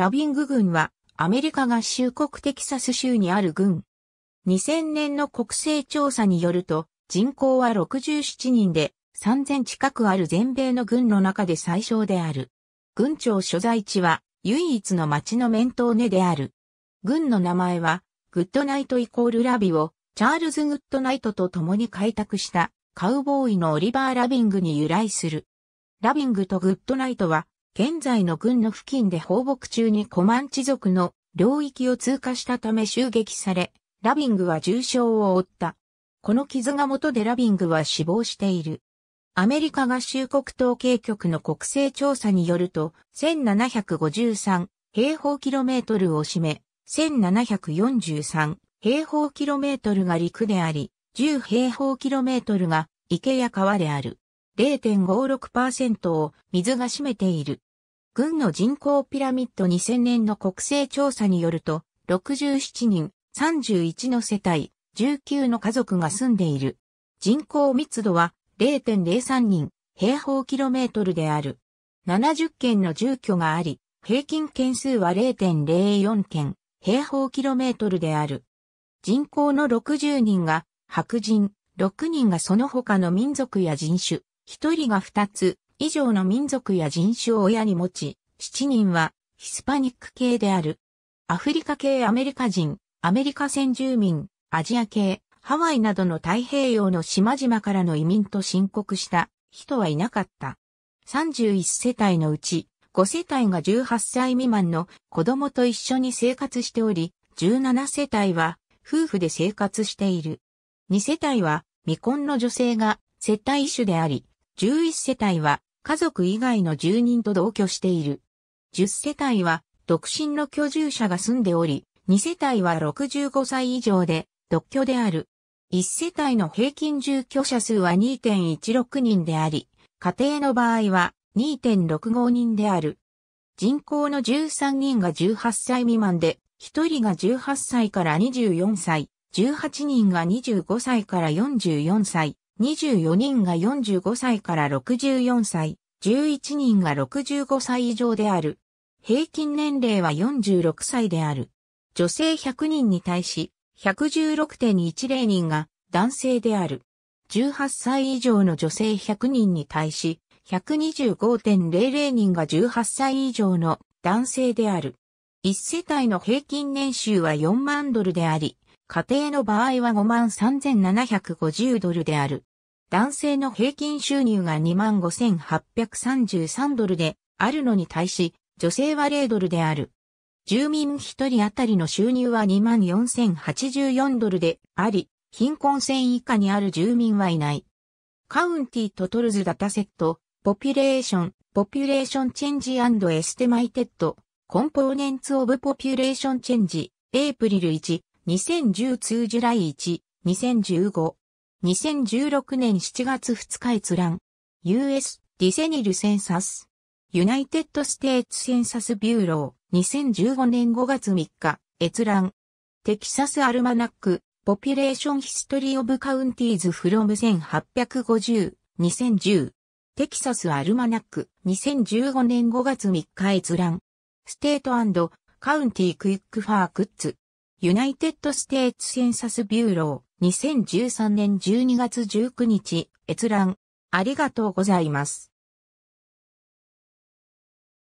ラビング軍はアメリカ合衆国テキサス州にある軍。2000年の国勢調査によると人口は67人で3000近くある全米の軍の中で最小である。軍庁所在地は唯一の町のメントーネである。軍の名前はグッドナイトイコールラビをチャールズ・グッドナイトと共に開拓したカウボーイのオリバー・ラビングに由来する。ラビングとグッドナイトは現在の軍の付近で放牧中にコマンチ族の領域を通過したため襲撃され、ラビングは重傷を負った。この傷が元でラビングは死亡している。アメリカ合衆国統計局の国勢調査によると、1753平方キロメートルを占め、1743平方キロメートルが陸であり、10平方キロメートルが池や川である。0.56%を水が占めている。軍の人口ピラミッド2000年の国勢調査によると、67人、31の世帯、19の家族が住んでいる。人口密度は0.03人、平方キロメートルである。70件の住居があり、平均件数は0.04件、平方キロメートルである。人口の60人が白人、6人がその他の民族や人種、一人が二つ以上の民族や人種を親に持ち、七人はヒスパニック系である。アフリカ系アメリカ人、アメリカ先住民、アジア系、ハワイなどの太平洋の島々からの移民と申告した人はいなかった。31世帯のうち5世帯が18歳未満の子供と一緒に生活しており、17世帯は夫婦で生活している。2世帯は未婚の女性が接待種であり、11世帯は家族以外の住人と同居している。10世帯は独身の居住者が住んでおり、2世帯は65歳以上で独居である。1世帯の平均住居者数は2.16人であり、家庭の場合は2.65人である。人口の13人が18歳未満で、1人が18歳から24歳、18人が25歳から44歳、24人が45歳から64歳、11人が65歳以上である。平均年齢は46歳である。女性100人に対し、116.10人が男性である。18歳以上の女性100人に対し、125.00人が18歳以上の男性である。一世帯の平均年収は4万ドルであり、家庭の場合は5万3750ドルである。男性の平均収入が25,833ドルであるのに対し、女性は0ドルである。住民1人当たりの収入は24,084ドルであり、貧困線以下にある住民はいない。カウンティトトルズダタセット、ポピュレーション、ポピュレーションチェンジエステマイテッド、コンポーネンツオブポピュレーションチェンジ、エイプリル1、2010通ジュライ1、2015。2016年7月2日閲覧。US ディセニルセンサス。ユナイテッドステーツセンサスビューロー2015年5月3日閲覧。テキサスアルマナック。ポピュレーションヒストリーオブカウンティーズフロム1850、2010。テキサスアルマナック2015年5月3日閲覧。ステートカウンティークイックファークッツ。ユナイテッドステーツセンサスビューロー2013年12月19日、閲覧。ありがとうございます。